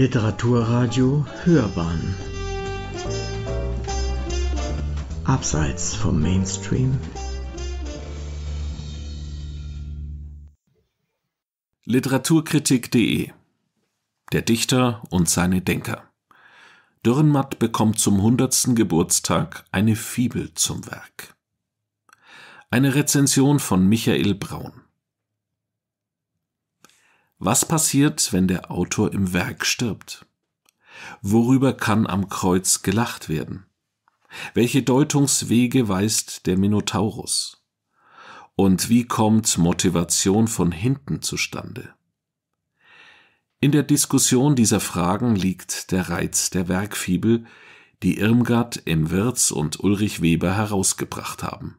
Literaturradio Hörbahn Abseits vom Mainstream Literaturkritik.de Der Dichter und seine Denker Dürrenmatt bekommt zum 100. Geburtstag eine Fibel zum Werk. Eine Rezension von Michael Braun was passiert, wenn der Autor im Werk stirbt? Worüber kann am Kreuz gelacht werden? Welche Deutungswege weist der Minotaurus? Und wie kommt Motivation von hinten zustande? In der Diskussion dieser Fragen liegt der Reiz der Werkfibel, die Irmgard im Wirz und Ulrich Weber herausgebracht haben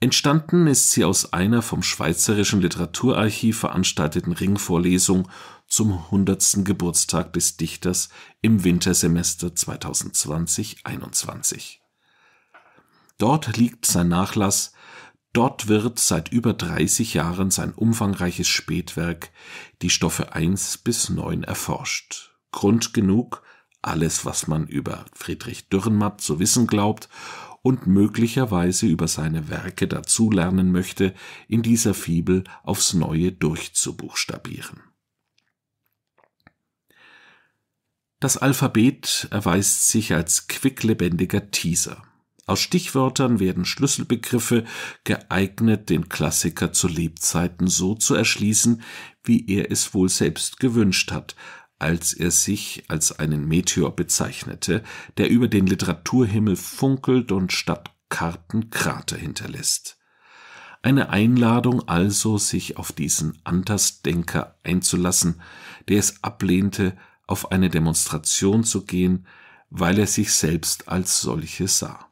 Entstanden ist sie aus einer vom Schweizerischen Literaturarchiv veranstalteten Ringvorlesung zum 100. Geburtstag des Dichters im Wintersemester 2020 21. Dort liegt sein Nachlass, dort wird seit über 30 Jahren sein umfangreiches Spätwerk, die Stoffe 1 bis 9, erforscht. Grund genug, alles, was man über Friedrich Dürrenmatt zu wissen glaubt und möglicherweise über seine Werke dazulernen möchte, in dieser Fibel aufs Neue durchzubuchstabieren. Das Alphabet erweist sich als quicklebendiger Teaser. Aus Stichwörtern werden Schlüsselbegriffe geeignet, den Klassiker zu Lebzeiten so zu erschließen, wie er es wohl selbst gewünscht hat, als er sich als einen Meteor bezeichnete, der über den Literaturhimmel funkelt und statt Karten Krater hinterlässt. Eine Einladung also, sich auf diesen Andersdenker einzulassen, der es ablehnte, auf eine Demonstration zu gehen, weil er sich selbst als solche sah.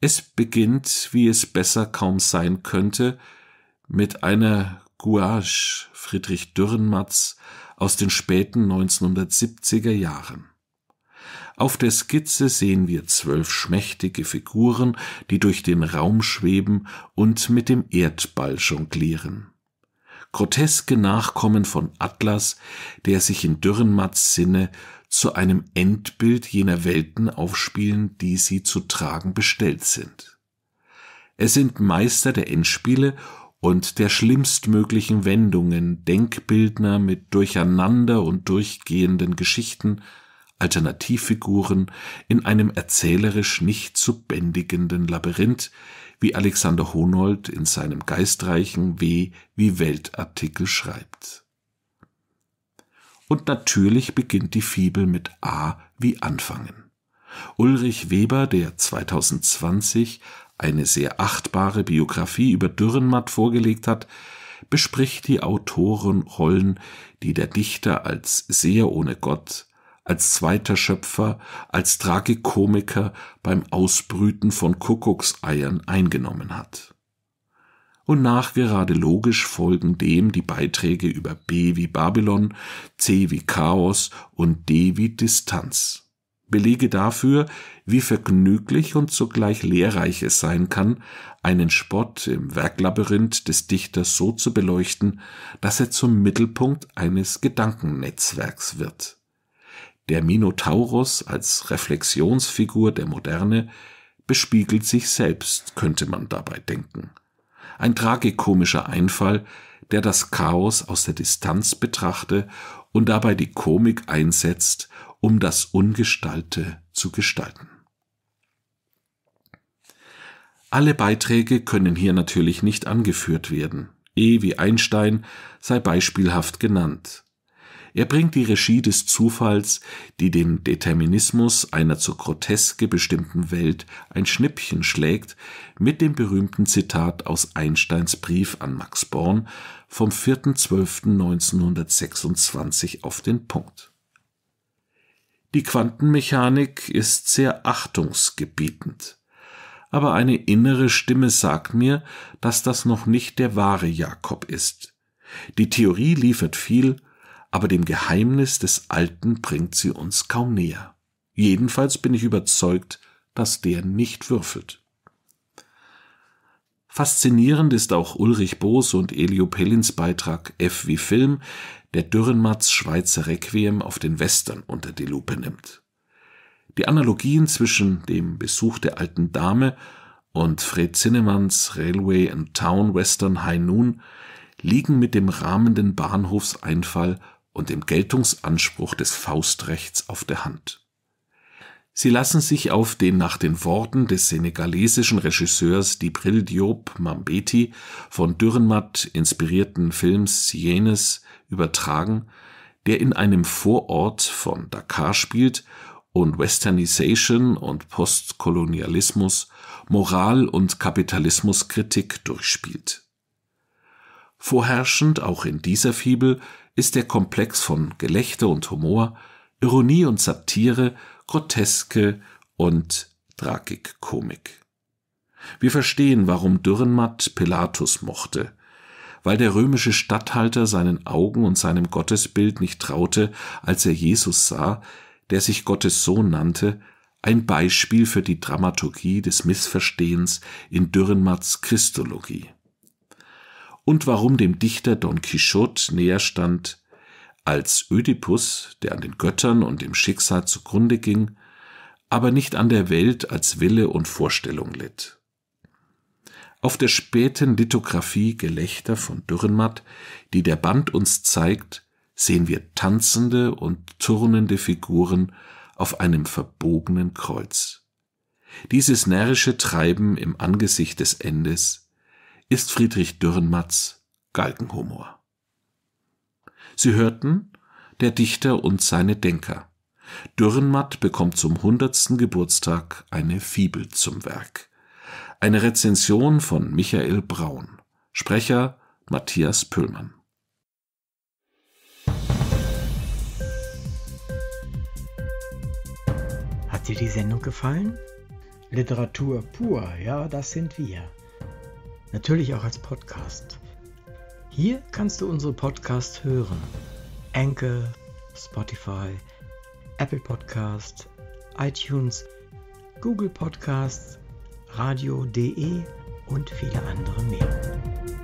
Es beginnt, wie es besser kaum sein könnte, mit einer Gouage Friedrich Dürrenmatz aus den späten 1970er Jahren. Auf der Skizze sehen wir zwölf schmächtige Figuren, die durch den Raum schweben und mit dem Erdball jonglieren. Groteske Nachkommen von Atlas, der sich in Dürrenmatts Sinne zu einem Endbild jener Welten aufspielen, die sie zu tragen bestellt sind. Es sind Meister der Endspiele und der schlimmstmöglichen Wendungen, Denkbildner mit durcheinander und durchgehenden Geschichten, Alternativfiguren in einem erzählerisch nicht zu bändigenden Labyrinth, wie Alexander Honold in seinem geistreichen W wie Weltartikel schreibt. Und natürlich beginnt die Fibel mit A wie Anfangen. Ulrich Weber, der 2020 eine sehr achtbare Biografie über Dürrenmatt vorgelegt hat, bespricht die Autorin Rollen, die der Dichter als Seher ohne Gott, als zweiter Schöpfer, als Tragikomiker beim Ausbrüten von Kuckuckseiern eingenommen hat. Und nachgerade logisch folgen dem die Beiträge über B wie Babylon, C wie Chaos und D wie Distanz. Belege dafür, wie vergnüglich und zugleich lehrreich es sein kann, einen Spott im Werklabyrinth des Dichters so zu beleuchten, dass er zum Mittelpunkt eines Gedankennetzwerks wird. Der Minotaurus als Reflexionsfigur der Moderne bespiegelt sich selbst, könnte man dabei denken. Ein tragikomischer Einfall, der das Chaos aus der Distanz betrachte und dabei die Komik einsetzt um das Ungestalte zu gestalten. Alle Beiträge können hier natürlich nicht angeführt werden. E wie Einstein sei beispielhaft genannt. Er bringt die Regie des Zufalls, die dem Determinismus einer zur Groteske bestimmten Welt ein Schnippchen schlägt, mit dem berühmten Zitat aus Einsteins Brief an Max Born vom 4.12.1926 auf den Punkt. Die Quantenmechanik ist sehr achtungsgebietend. Aber eine innere Stimme sagt mir, dass das noch nicht der wahre Jakob ist. Die Theorie liefert viel, aber dem Geheimnis des Alten bringt sie uns kaum näher. Jedenfalls bin ich überzeugt, dass der nicht würfelt. Faszinierend ist auch Ulrich Boos und Elio Pellins Beitrag F wie Film, der Dürrenmatts Schweizer Requiem auf den Western unter die Lupe nimmt. Die Analogien zwischen dem Besuch der alten Dame und Fred Zinnemanns Railway and Town Western High Noon liegen mit dem rahmenden Bahnhofseinfall und dem Geltungsanspruch des Faustrechts auf der Hand Sie lassen sich auf den nach den Worten des senegalesischen Regisseurs Djibril Diop Mambeti von Dürrenmatt inspirierten Film Sienes übertragen, der in einem Vorort von Dakar spielt und Westernisation und Postkolonialismus, Moral- und Kapitalismuskritik durchspielt. Vorherrschend auch in dieser Fibel ist der Komplex von Gelächter und Humor, Ironie und Satire Groteske und Tragikkomik. Wir verstehen, warum Dürrenmatt Pilatus mochte. Weil der römische Statthalter seinen Augen und seinem Gottesbild nicht traute, als er Jesus sah, der sich Gottes Sohn nannte, ein Beispiel für die Dramaturgie des Missverstehens in Dürrenmatts Christologie. Und warum dem Dichter Don Quixote näher stand, als Ödipus, der an den Göttern und dem Schicksal zugrunde ging, aber nicht an der Welt als Wille und Vorstellung litt. Auf der späten Lithografie Gelächter von Dürrenmatt, die der Band uns zeigt, sehen wir tanzende und turnende Figuren auf einem verbogenen Kreuz. Dieses närrische Treiben im Angesicht des Endes ist Friedrich Dürrenmatts Galgenhumor. Sie hörten Der Dichter und seine Denker. Dürrenmatt bekommt zum hundertsten Geburtstag eine Fibel zum Werk. Eine Rezension von Michael Braun. Sprecher Matthias Püllmann. Hat dir die Sendung gefallen? Literatur pur, ja, das sind wir. Natürlich auch als Podcast. Hier kannst du unsere Podcasts hören. Anchor, Spotify, Apple Podcast, iTunes, Google Podcasts, radio.de und viele andere mehr.